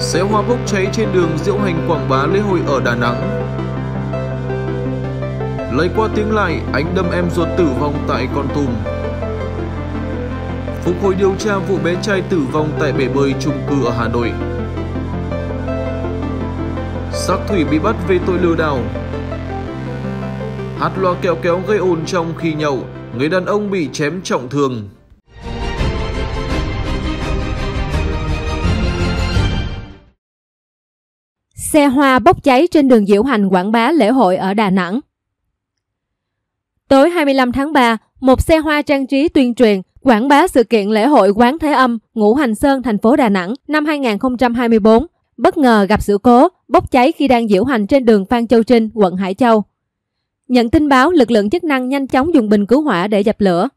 Xe hoa bốc cháy trên đường diễu hành quảng bá lễ hội ở Đà Nẵng Lấy qua tiếng lại, anh đâm em ruột tử vong tại Con Tùm. Phục hồi điều tra vụ bé trai tử vong tại bể bơi chung cư ở Hà Nội Sắc thủy bị bắt về tội lừa đảo Hát loa kéo kéo gây ồn trong khi nhậu Người đàn ông bị chém trọng thương Xe hoa bốc cháy trên đường diễu hành quảng bá lễ hội ở Đà Nẵng. Tối 25 tháng 3, một xe hoa trang trí tuyên truyền quảng bá sự kiện lễ hội Quán Thế Âm, Ngũ Hành Sơn, thành phố Đà Nẵng năm 2024 bất ngờ gặp sự cố bốc cháy khi đang diễu hành trên đường Phan Châu Trinh, quận Hải Châu. Nhận tin báo, lực lượng chức năng nhanh chóng dùng bình cứu hỏa để dập lửa.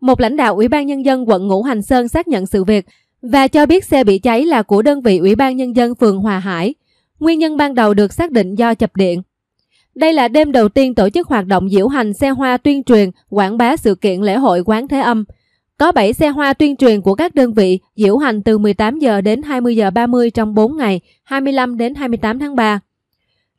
Một lãnh đạo Ủy ban Nhân dân quận Ngũ Hành Sơn xác nhận sự việc và cho biết xe bị cháy là của đơn vị Ủy ban Nhân dân phường Hòa Hải, Nguyên nhân ban đầu được xác định do chập điện. Đây là đêm đầu tiên tổ chức hoạt động diễu hành xe hoa tuyên truyền, quảng bá sự kiện lễ hội quán Thế Âm. Có 7 xe hoa tuyên truyền của các đơn vị diễu hành từ 18 giờ đến 20 giờ 30 trong 4 ngày, 25 đến 28 tháng 3.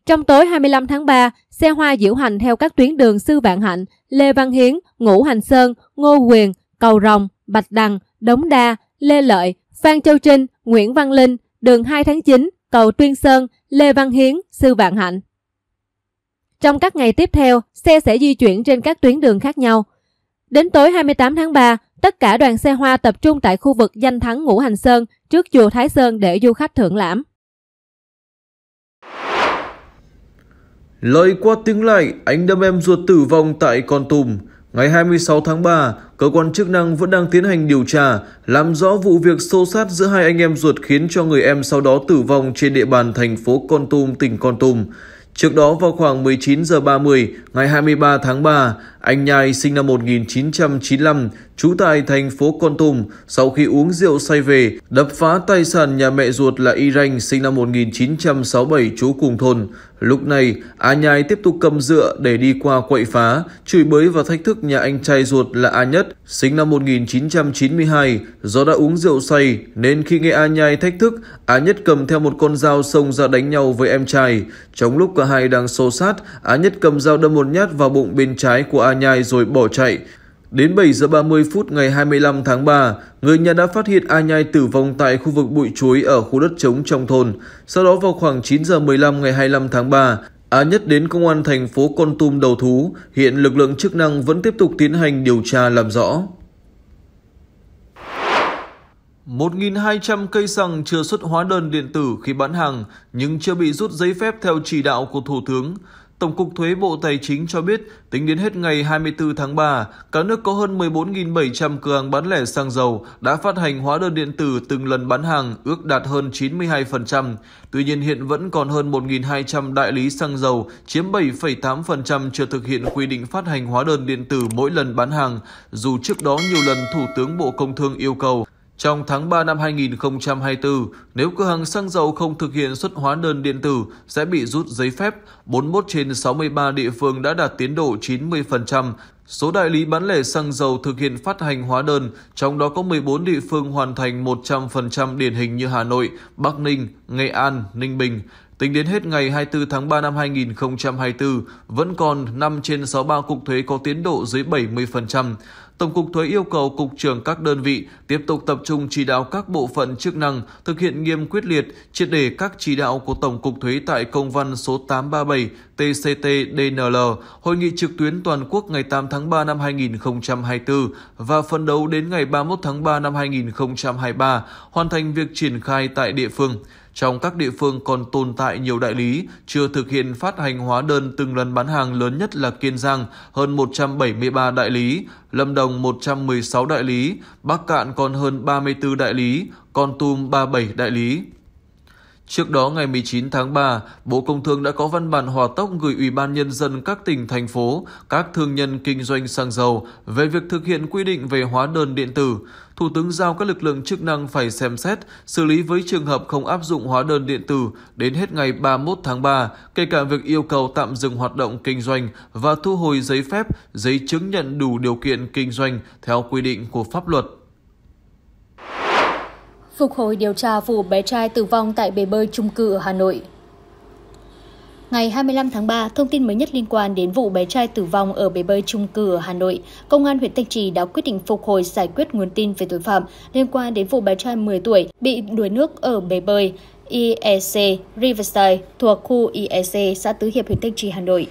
Trong tối 25 tháng 3, xe hoa diễu hành theo các tuyến đường Sư Vạn Hạnh, Lê Văn Hiến, Ngũ Hành Sơn, Ngô Quyền, Cầu Rồng, Bạch Đằng, Đống Đa, Lê Lợi, Phan Châu Trinh, Nguyễn Văn Linh, đường 2 tháng 9, cầu Tuyên Sơn, Lê Văn Hiến, Sư Vạn Hạnh. Trong các ngày tiếp theo, xe sẽ di chuyển trên các tuyến đường khác nhau. Đến tối 28 tháng 3, tất cả đoàn xe hoa tập trung tại khu vực danh thắng Ngũ Hành Sơn trước chùa Thái Sơn để du khách thưởng lãm. Lời qua tiếng lại, anh đâm em ruột tử vong tại Con Tùm. Ngày 26 tháng 3, cơ quan chức năng vẫn đang tiến hành điều tra, làm rõ vụ việc xô sát giữa hai anh em ruột khiến cho người em sau đó tử vong trên địa bàn thành phố Con Tum, tỉnh Con Tum. Trước đó vào khoảng 19 giờ 30 ngày 23 tháng 3, anh Nhai sinh năm 1995, trú tại thành phố Con Tum, sau khi uống rượu say về, đập phá tài sản nhà mẹ ruột là Iranh sinh năm 1967 trú cùng thôn. Lúc này, A Nhai tiếp tục cầm dựa để đi qua quậy phá, chửi bới và thách thức nhà anh trai ruột là A Nhất, sinh năm 1992. Do đã uống rượu say, nên khi nghe A Nhai thách thức, A Nhất cầm theo một con dao xông ra đánh nhau với em trai. Trong lúc cả hai đang xô sát, A Nhất cầm dao đâm một nhát vào bụng bên trái của A nhai rồi bỏ chạy. Đến 7 giờ 30 phút ngày 25 tháng 3, người nhà đã phát hiện A Nhai tử vong tại khu vực bụi chuối ở khu đất trống trong thôn. Sau đó vào khoảng 9 giờ 15 ngày 25 tháng 3, A Nhất đến công an thành phố Con Tum đầu thú. Hiện lực lượng chức năng vẫn tiếp tục tiến hành điều tra làm rõ. 1.200 cây xăng chưa xuất hóa đơn điện tử khi bán hàng nhưng chưa bị rút giấy phép theo chỉ đạo của Thủ tướng. Tổng cục Thuế Bộ Tài chính cho biết, tính đến hết ngày 24 tháng 3, cả nước có hơn 14.700 cửa hàng bán lẻ xăng dầu đã phát hành hóa đơn điện tử từng lần bán hàng, ước đạt hơn 92%. Tuy nhiên hiện vẫn còn hơn 1.200 đại lý xăng dầu, chiếm 7,8% chưa thực hiện quy định phát hành hóa đơn điện tử mỗi lần bán hàng, dù trước đó nhiều lần Thủ tướng Bộ Công Thương yêu cầu trong tháng 3 năm 2024, nếu cửa hàng xăng dầu không thực hiện xuất hóa đơn điện tử sẽ bị rút giấy phép. 41 trên 63 địa phương đã đạt tiến độ 90%. Số đại lý bán lẻ xăng dầu thực hiện phát hành hóa đơn, trong đó có 14 địa phương hoàn thành 100% điển hình như Hà Nội, Bắc Ninh, Nghệ An, Ninh Bình. Tính đến hết ngày 24 tháng 3 năm 2024, vẫn còn 5 trên 63 cục thuế có tiến độ dưới 70%. Tổng cục thuế yêu cầu cục trưởng các đơn vị tiếp tục tập trung chỉ đạo các bộ phận chức năng thực hiện nghiêm quyết liệt, triệt để các chỉ đạo của Tổng cục thuế tại công văn số 837 TCT-DNL, hội nghị trực tuyến toàn quốc ngày 8 tháng 3 năm 2024 và phấn đấu đến ngày 31 tháng 3 năm 2023 hoàn thành việc triển khai tại địa phương. Trong các địa phương còn tồn tại nhiều đại lý chưa thực hiện phát hành hóa đơn từng lần bán hàng lớn nhất là Kiên Giang hơn 173 đại lý, Lâm Đồng 116 đại lý, Bắc Cạn còn hơn 34 đại lý, Con Tum 37 đại lý. Trước đó ngày 19 tháng 3, Bộ Công Thương đã có văn bản hòa tốc gửi Ủy ban Nhân dân các tỉnh, thành phố, các thương nhân kinh doanh xăng dầu về việc thực hiện quy định về hóa đơn điện tử. Thủ tướng giao các lực lượng chức năng phải xem xét, xử lý với trường hợp không áp dụng hóa đơn điện tử đến hết ngày 31 tháng 3, kể cả việc yêu cầu tạm dừng hoạt động kinh doanh và thu hồi giấy phép, giấy chứng nhận đủ điều kiện kinh doanh theo quy định của pháp luật phục hồi điều tra vụ bé trai tử vong tại bể bơi trung cư ở Hà Nội. Ngày 25 tháng 3, thông tin mới nhất liên quan đến vụ bé trai tử vong ở bể bơi trung cư ở Hà Nội, Công an huyện Thanh Trì đã quyết định phục hồi giải quyết nguồn tin về tội phạm liên quan đến vụ bé trai 10 tuổi bị đuối nước ở bể bơi IEC Riverside thuộc khu IEC, xã Tứ Hiệp, huyện Thanh Trì, Hà Nội.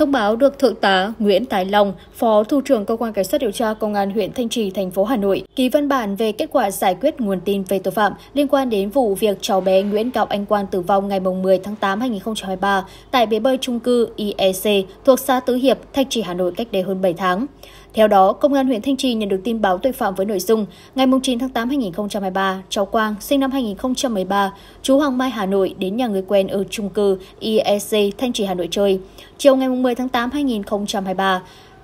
Thông báo được Thượng tá Nguyễn Tài Long, Phó Thủ trưởng Cơ quan Cảnh sát điều tra Công an huyện Thanh Trì, thành phố Hà Nội, ký văn bản về kết quả giải quyết nguồn tin về tội phạm liên quan đến vụ việc cháu bé Nguyễn Cao Anh Quang tử vong ngày 10 tháng 8 năm 2023 tại bể bơi trung cư IEC thuộc xã Tứ Hiệp, Thanh Trì, Hà Nội cách đây hơn 7 tháng. Theo đó, Công an huyện Thanh Trì nhận được tin báo tội phạm với nội dung ngày 9 tháng 8 2023, cháu Quang, sinh năm 2013, chú Hoàng Mai, Hà Nội đến nhà người quen ở trung cư IEC e Thanh Trì, Hà Nội chơi. Chiều ngày 10 tháng 8 2023,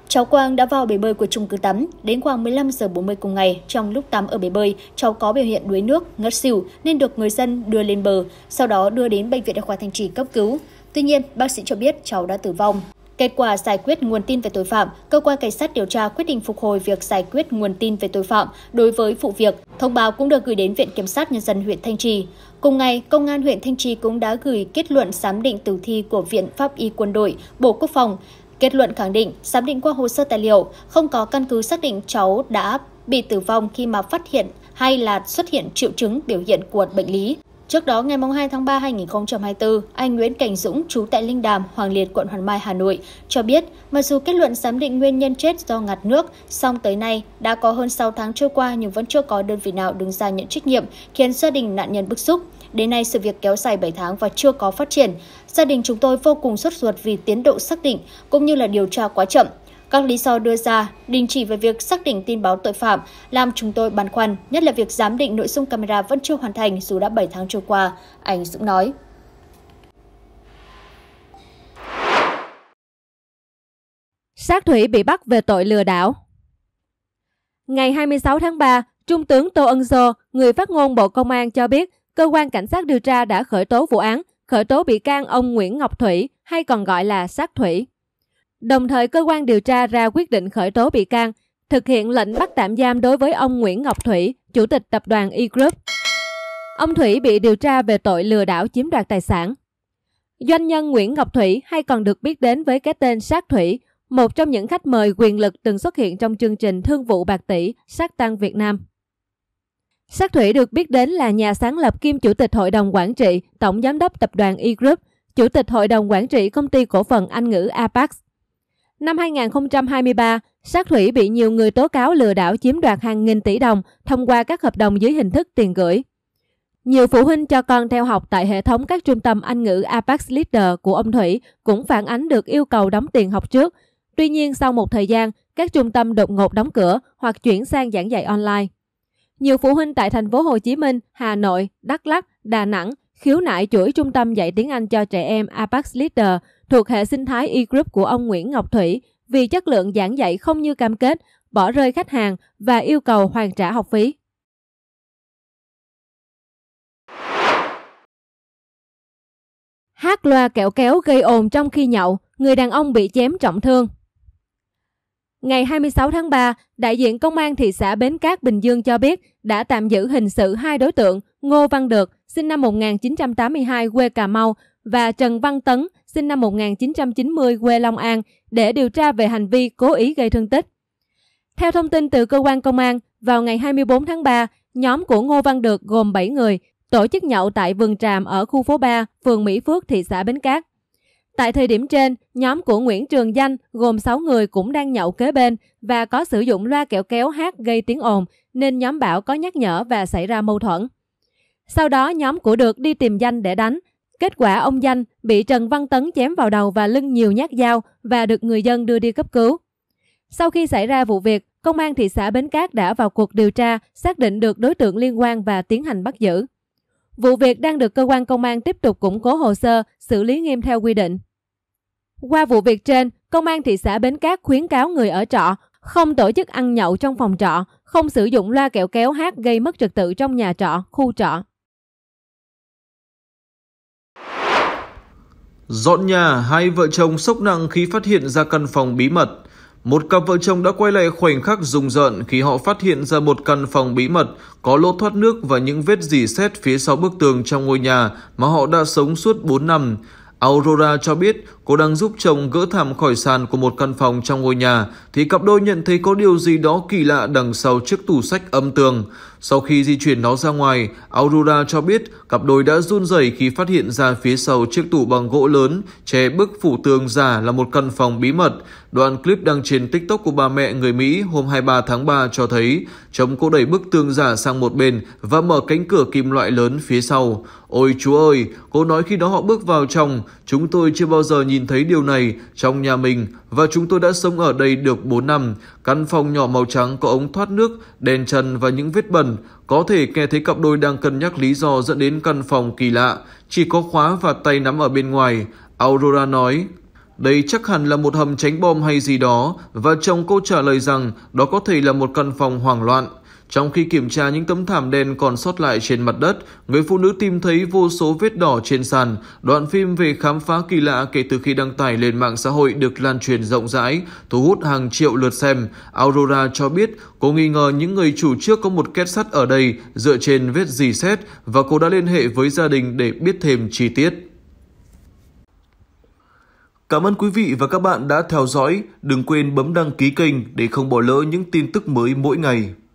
Cháu Quang đã vào bể bơi của chung cư tắm. Đến khoảng 15 giờ 40 cùng ngày, trong lúc tắm ở bể bơi, cháu có biểu hiện đuối nước, ngất xỉu nên được người dân đưa lên bờ, sau đó đưa đến bệnh viện Đa khoa Thanh Trì cấp cứu. Tuy nhiên, bác sĩ cho biết cháu đã tử vong. Kết quả giải quyết nguồn tin về tội phạm, cơ quan cảnh sát điều tra quyết định phục hồi việc giải quyết nguồn tin về tội phạm đối với vụ việc. Thông báo cũng được gửi đến Viện Kiểm sát Nhân dân huyện Thanh Trì. Cùng ngày, Công an huyện Thanh Trì cũng đã gửi kết luận giám định tử thi của Viện Pháp y Quân đội, Bộ Quốc phòng. Kết luận khẳng định, giám định qua hồ sơ tài liệu, không có căn cứ xác định cháu đã bị tử vong khi mà phát hiện hay là xuất hiện triệu chứng biểu hiện của bệnh lý. Trước đó, ngày 2 tháng 3 năm 2024, anh Nguyễn Cảnh Dũng, trú tại Linh Đàm, Hoàng Liệt, quận Hoàng Mai, Hà Nội, cho biết mặc dù kết luận giám định nguyên nhân chết do ngạt nước, song tới nay đã có hơn 6 tháng trôi qua nhưng vẫn chưa có đơn vị nào đứng ra nhận trách nhiệm, khiến gia đình nạn nhân bức xúc. Đến nay, sự việc kéo dài 7 tháng và chưa có phát triển. Gia đình chúng tôi vô cùng sốt ruột vì tiến độ xác định cũng như là điều tra quá chậm. Các lý do đưa ra đình chỉ về việc xác định tin báo tội phạm làm chúng tôi băn khoăn, nhất là việc giám định nội dung camera vẫn chưa hoàn thành dù đã 7 tháng trôi qua, anh Dũng nói. Sát Thủy bị bắt về tội lừa đảo Ngày 26 tháng 3, Trung tướng Tô Ân Sô, người phát ngôn Bộ Công an cho biết, cơ quan cảnh sát điều tra đã khởi tố vụ án, khởi tố bị can ông Nguyễn Ngọc Thủy hay còn gọi là Sát Thủy. Đồng thời cơ quan điều tra ra quyết định khởi tố bị can, thực hiện lệnh bắt tạm giam đối với ông Nguyễn Ngọc Thủy, chủ tịch tập đoàn E Group. Ông Thủy bị điều tra về tội lừa đảo chiếm đoạt tài sản. Doanh nhân Nguyễn Ngọc Thủy hay còn được biết đến với cái tên Sát Thủy, một trong những khách mời quyền lực từng xuất hiện trong chương trình Thương vụ Bạc Tỷ Sát Tăng Việt Nam. Sát Thủy được biết đến là nhà sáng lập kiêm chủ tịch hội đồng quản trị, tổng giám đốc tập đoàn E Group, chủ tịch hội đồng quản trị công ty cổ phần Anh ngữ Apax. Năm 2023, Sát Thủy bị nhiều người tố cáo lừa đảo chiếm đoạt hàng nghìn tỷ đồng thông qua các hợp đồng dưới hình thức tiền gửi. Nhiều phụ huynh cho con theo học tại hệ thống các trung tâm Anh ngữ Apex Leader của ông Thủy cũng phản ánh được yêu cầu đóng tiền học trước. Tuy nhiên, sau một thời gian, các trung tâm đột ngột đóng cửa hoặc chuyển sang giảng dạy online. Nhiều phụ huynh tại thành phố Hồ Chí Minh, Hà Nội, Đắk Lắk, Đà Nẵng khiếu nại chuỗi trung tâm dạy tiếng Anh cho trẻ em Apex Leader thuộc hệ sinh thái e-group của ông Nguyễn Ngọc Thủy vì chất lượng giảng dạy không như cam kết, bỏ rơi khách hàng và yêu cầu hoàn trả học phí. Hát loa kẹo kéo gây ồn trong khi nhậu, người đàn ông bị chém trọng thương. Ngày 26 tháng 3, đại diện Công an thị xã Bến Cát Bình Dương cho biết đã tạm giữ hình sự hai đối tượng Ngô Văn Được, sinh năm 1982 quê Cà Mau và Trần Văn Tấn, sinh năm 1990 quê Long An để điều tra về hành vi cố ý gây thương tích. Theo thông tin từ cơ quan công an, vào ngày 24 tháng 3, nhóm của Ngô Văn Được gồm 7 người tổ chức nhậu tại vườn tràm ở khu phố 3, phường Mỹ Phước, thị xã Bến Cát. Tại thời điểm trên, nhóm của Nguyễn Trường Danh gồm 6 người cũng đang nhậu kế bên và có sử dụng loa kẹo kéo hát gây tiếng ồn nên nhóm Bảo có nhắc nhở và xảy ra mâu thuẫn. Sau đó nhóm của Được đi tìm Danh để đánh Kết quả ông Danh bị Trần Văn Tấn chém vào đầu và lưng nhiều nhát dao và được người dân đưa đi cấp cứu. Sau khi xảy ra vụ việc, công an thị xã Bến Cát đã vào cuộc điều tra, xác định được đối tượng liên quan và tiến hành bắt giữ. Vụ việc đang được cơ quan công an tiếp tục củng cố hồ sơ, xử lý nghiêm theo quy định. Qua vụ việc trên, công an thị xã Bến Cát khuyến cáo người ở trọ không tổ chức ăn nhậu trong phòng trọ, không sử dụng loa kẹo kéo hát gây mất trật tự trong nhà trọ, khu trọ. Dọn nhà, hai vợ chồng sốc nặng khi phát hiện ra căn phòng bí mật. Một cặp vợ chồng đã quay lại khoảnh khắc rùng rợn khi họ phát hiện ra một căn phòng bí mật có lỗ thoát nước và những vết dỉ xét phía sau bức tường trong ngôi nhà mà họ đã sống suốt 4 năm. Aurora cho biết cô đang giúp chồng gỡ thảm khỏi sàn của một căn phòng trong ngôi nhà thì cặp đôi nhận thấy có điều gì đó kỳ lạ đằng sau chiếc tủ sách âm tường. Sau khi di chuyển nó ra ngoài, Aurora cho biết cặp đôi đã run rẩy khi phát hiện ra phía sau chiếc tủ bằng gỗ lớn che bức phủ tường giả là một căn phòng bí mật. Đoạn clip đăng trên TikTok của bà mẹ người Mỹ hôm 23 tháng 3 cho thấy chồng cô đẩy bức tường giả sang một bên và mở cánh cửa kim loại lớn phía sau. Ôi chúa ơi, cô nói khi đó họ bước vào trong, chúng tôi chưa bao giờ nhìn thấy điều này trong nhà mình và chúng tôi đã sống ở đây được 4 năm. Căn phòng nhỏ màu trắng có ống thoát nước, đèn trần và những vết bẩn gần, có thể nghe thấy cặp đôi đang cân nhắc lý do dẫn đến căn phòng kỳ lạ, chỉ có khóa và tay nắm ở bên ngoài. Aurora nói, đây chắc hẳn là một hầm tránh bom hay gì đó và chồng cô trả lời rằng đó có thể là một căn phòng hoảng loạn. Trong khi kiểm tra những tấm thảm đen còn sót lại trên mặt đất, người phụ nữ tìm thấy vô số vết đỏ trên sàn. Đoạn phim về khám phá kỳ lạ kể từ khi đăng tải lên mạng xã hội được lan truyền rộng rãi, thu hút hàng triệu lượt xem. Aurora cho biết cô nghi ngờ những người chủ trước có một két sắt ở đây dựa trên vết dì xét và cô đã liên hệ với gia đình để biết thêm chi tiết. Cảm ơn quý vị và các bạn đã theo dõi. Đừng quên bấm đăng ký kênh để không bỏ lỡ những tin tức mới mỗi ngày.